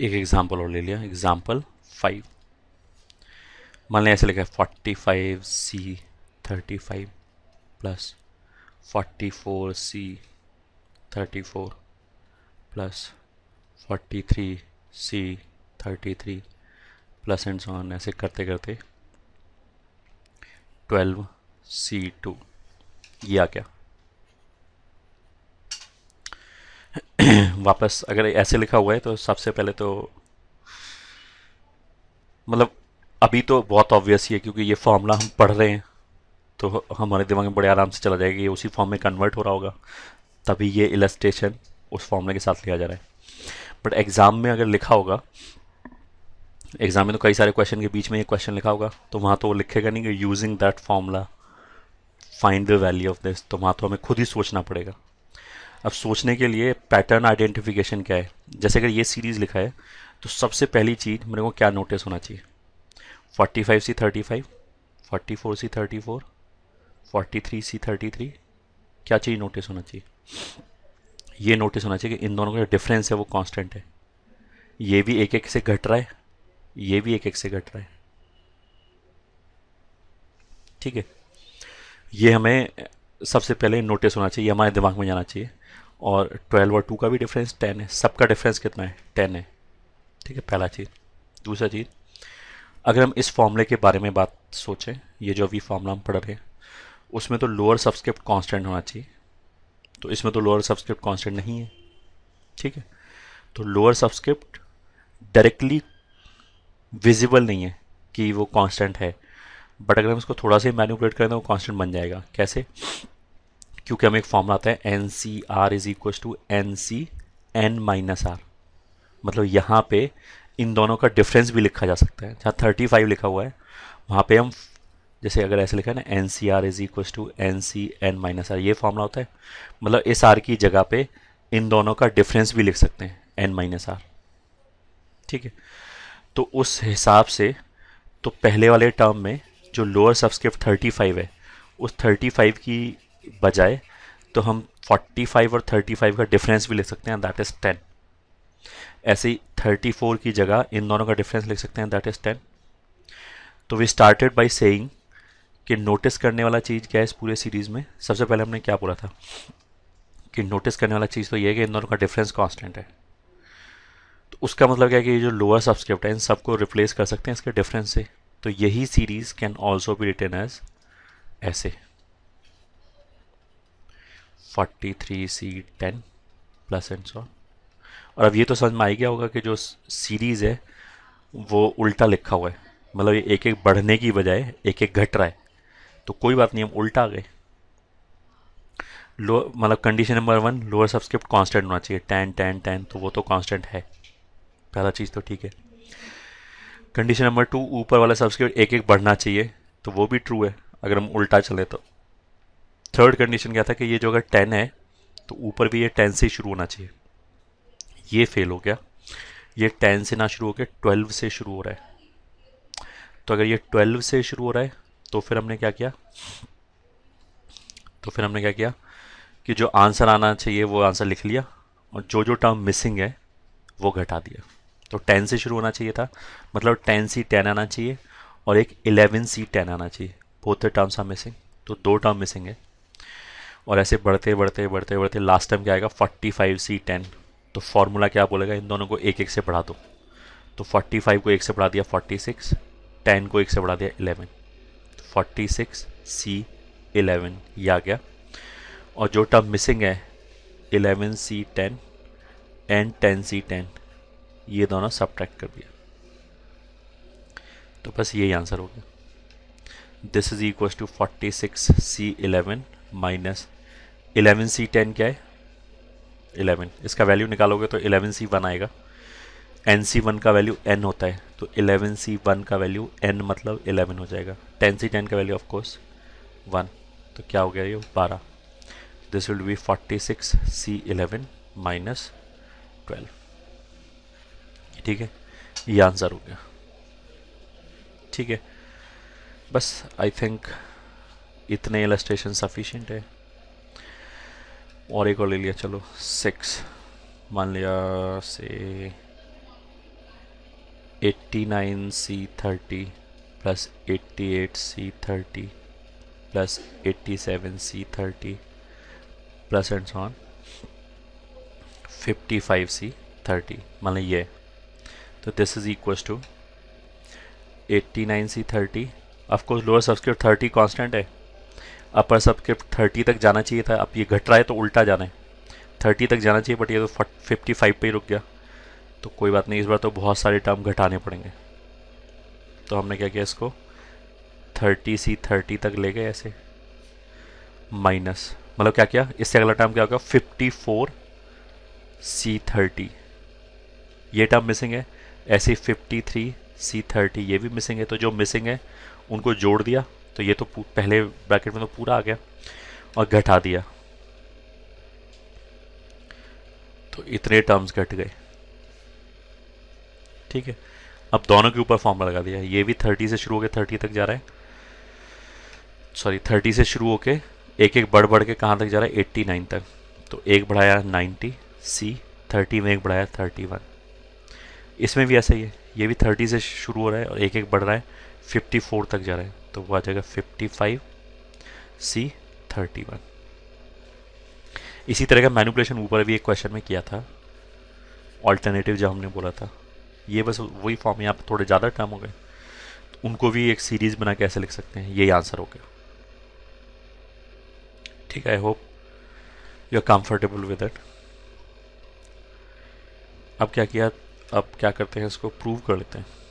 एक एग्जाम्पल और ले लिया एग्जाम्पल फाइव मान लिया ऐसे लिखा है forty five C thirty five plus forty four C thirty four plus forty three C thirty three plus and on ऐसे करते करते ट्वेल्व सी टू ये आ गया वापस अगर ऐसे लिखा हुआ है तो सबसे पहले तो मतलब अभी तो बहुत ऑब्वियस ही है क्योंकि ये फार्मूला हम पढ़ रहे हैं तो हमारे दिमाग में बड़े आराम से चला जाएगा ये उसी फॉर्म में कन्वर्ट हो रहा होगा तभी ये इलस्ट्रेशन उस फॉर्मूले के साथ लिया जा रहा है बट एग्ज़ाम में अगर लिखा होगा एग्ज़ाम में तो कई सारे क्वेश्चन के बीच में ये क्वेश्चन लिखा होगा तो वहाँ तो वो लिखेगा नहीं कि using that formula find the value of this तो वहाँ तो हमें खुद ही सोचना पड़ेगा अब सोचने के लिए पैटर्न आइडेंटिफिकेशन क्या है जैसे अगर ये सीरीज़ लिखा है तो सबसे पहली चीज़ मेरे को क्या नोटिस होना चाहिए 45 सी 35 44 सी 34 43 सी 33 क्या चीज़ नोटिस होना चाहिए ये नोटिस होना चाहिए कि इन दोनों का जो डिफरेंस है वो कांस्टेंट है ये भी एक एक से घट रहा है ये भी एक एक से घट रहा है ठीक है ये हमें सबसे पहले नोटिस होना चाहिए हमारे दिमाग में जाना चाहिए और ट्वेल्व और टू का भी डिफरेंस टेन है सबका डिफरेंस कितना है टेन है ठीक है पहला चीज़ दूसरा चीज़ अगर हम इस फॉर्मूले के बारे में बात सोचें ये जो अभी फॉर्मूला हम पढ़ रहे हैं उसमें तो लोअर सब्सक्रिप्ट कांस्टेंट होना चाहिए तो इसमें तो लोअर सब्सक्रिप्ट कांस्टेंट नहीं है ठीक है तो लोअर सब्सक्रिप्ट डायरेक्टली विजिबल नहीं है कि वो कांस्टेंट है बट अगर हम इसको थोड़ा सा मैन्यूपुलेट करें तो वो कांस्टेंट बन जाएगा कैसे क्योंकि हमें एक फॉर्मूला आता है N C R is equal to N C N minus R मतलब यहाँ पे इन दोनों का डिफरेंस भी लिखा जा सकता है जहाँ थर्टी फाइव लिखा हुआ है वहाँ पे हम जैसे अगर ऐसे लिखा है ना N C R is equal to N C N minus R ये फॉर्मूला होता है मतलब इस आर की जगह पे इन दोनों का डिफरेंस भी लिख सकते हैं एन माइनस आर ठीक है तो उस हिसाब से तो पहले वाले टर्म में जो लोअर सब्सक्रिप्ट थर्टी फाइव है उस थर्टी फाइव की बजाय तो हम 45 और 35 का डिफरेंस भी लिख सकते हैं दैट इज़ 10 ऐसे ही 34 की जगह इन दोनों का डिफरेंस लिख सकते हैं दैट इज़ 10 तो वी स्टार्टेड बाई सेइंग कि नोटिस करने वाला चीज़ क्या है इस पूरे सीरीज़ में सबसे पहले हमने क्या बोला था कि नोटिस करने वाला चीज़ तो ये है कि इन दोनों का डिफरेंस कॉन्स्टेंट है तो उसका मतलब क्या है कि ये जो लोअर सब्सक्रिप्ट है इन सबको रिप्लेस कर सकते हैं इसके डिफरेंस से तो यही series can also be written as ऐसे forty three C ten plus and so और अब ये तो समझ में आ गया होगा कि जो सीरीज़ है वो उल्टा लिखा हुआ है मतलब ये एक एक बढ़ने की बजाय एक एक घट रहा है तो कोई बात नहीं हम उल्टा आ गए लो मतलब condition number one lower subscript constant होना चाहिए टेन टेन टेन तो वो तो कांस्टेंट है पहला चीज़ तो ठीक है कंडीशन नंबर टू ऊपर वाला सब्सक्रिप्ट एक एक बढ़ना चाहिए तो वो भी ट्रू है अगर हम उल्टा चले तो थर्ड कंडीशन क्या था कि ये जो अगर टेन है तो ऊपर भी ये टेन से शुरू होना चाहिए ये फेल हो गया ये टेन से ना शुरू होकर ट्वेल्व से शुरू हो रहा है तो अगर ये ट्वेल्व से शुरू हो रहा है तो फिर हमने क्या किया तो फिर हमने क्या किया कि जो आंसर आना चाहिए वो आंसर लिख लिया और जो जो टर्म मिसिंग है वो घटा दिया तो टेन से शुरू होना चाहिए था मतलब टेन सी टेन आना चाहिए और एक इलेवन सी टेन आना चाहिए both the terms are missing तो दो टर्म मिसिंग है और ऐसे बढ़ते बढ़ते बढ़ते बढ़ते लास्ट टाइम क्या आएगा फोर्टी फाइव सी टेन तो फार्मूला क्या बोलेगा इन दोनों को एक एक से बढ़ा दो तो फोर्टी फाइव को एक से बढ़ा दिया फोर्टी सिक्स टेन को एक से बढ़ा दिया eleven forty six C eleven ये आ गया और जो टर्म मिसिंग है eleven C ten and ten C ten ये दोनों सब्ट्रैक्ट कर दिया तो बस यही आंसर हो गया this is equal to forty six C eleven minus eleven C ten क्या है इलेवन इसका वैल्यू निकालोगे तो इलेवन सी वन आएगा एन सी वन का वैल्यू एन होता है तो इलेवन सी वन का वैल्यू एन मतलब इलेवन हो जाएगा टेन सी टेन का वैल्यू ऑफकोर्स वन तो क्या हो गया ये बारह this will be forty six C eleven minus twelve ठीक है ये आंसर हो गया ठीक है बस आई थिंक इतने इलस्ट्रेशन सफिशेंट है और एक और ले लिया चलो सिक्स मान लिया से eighty nine C thirty plus eighty eight C thirty plus eighty seven C thirty plus and so on fifty five C thirty मान ये तो this is equal to eighty nine C thirty of course lower subscript thirty constant है upper subscript thirty तक जाना चाहिए था अब ये घट रहा है तो उल्टा जाना है थर्टी तक जाना चाहिए बट ये तो फिफ्टी फाइव पर ही रुक गया तो कोई बात नहीं इस बार तो बहुत सारे टर्म घटाने पड़ेंगे तो हमने क्या किया इसको थर्टी सी थर्टी तक ले गए ऐसे माइनस मतलब क्या किया इससे अगला टर्म क्या होगा फिफ्टी फोर सी थर्टी ये टर्म मिसिंग है ऐसे फिफ्टी थ्री सी थर्टी ये भी मिसिंग है तो जो मिसिंग है उनको जोड़ दिया तो ये तो पहले ब्रैकेट में तो पूरा आ गया और घटा दिया तो इतने टर्म्स घट गए ठीक है अब दोनों के ऊपर फॉर्म लगा दिया ये भी थर्टी से शुरू होकर थर्टी तक जा रहा है सॉरी थर्टी से शुरू होके एक एक बढ़ बढ़ के कहाँ तक जा रहा है एट्टी नाइन तक तो एक बढ़ाया नाइन्टी सी थर्टी में एक बढ़ाया थर्टी वन इसमें भी ऐसा ही है ये भी थर्टी से शुरू हो रहा है और एक एक बढ़ रहा है फिफ्टी फोर तक जा रहा है तो वो आ जाएगा fifty five C thirty one इसी तरह का मैनुपलेशन ऊपर भी एक क्वेश्चन में किया था ऑल्टरनेटिव जो हमने बोला था ये बस वही फॉर्म यहाँ पर थोड़े ज़्यादा टर्म हो गए तो उनको भी एक सीरीज़ बना के ऐसे लिख सकते हैं यही आंसर हो गया ठीक है I hope you are comfortable with it अब क्या किया अब क्या करते हैं इसको प्रूव कर लेते हैं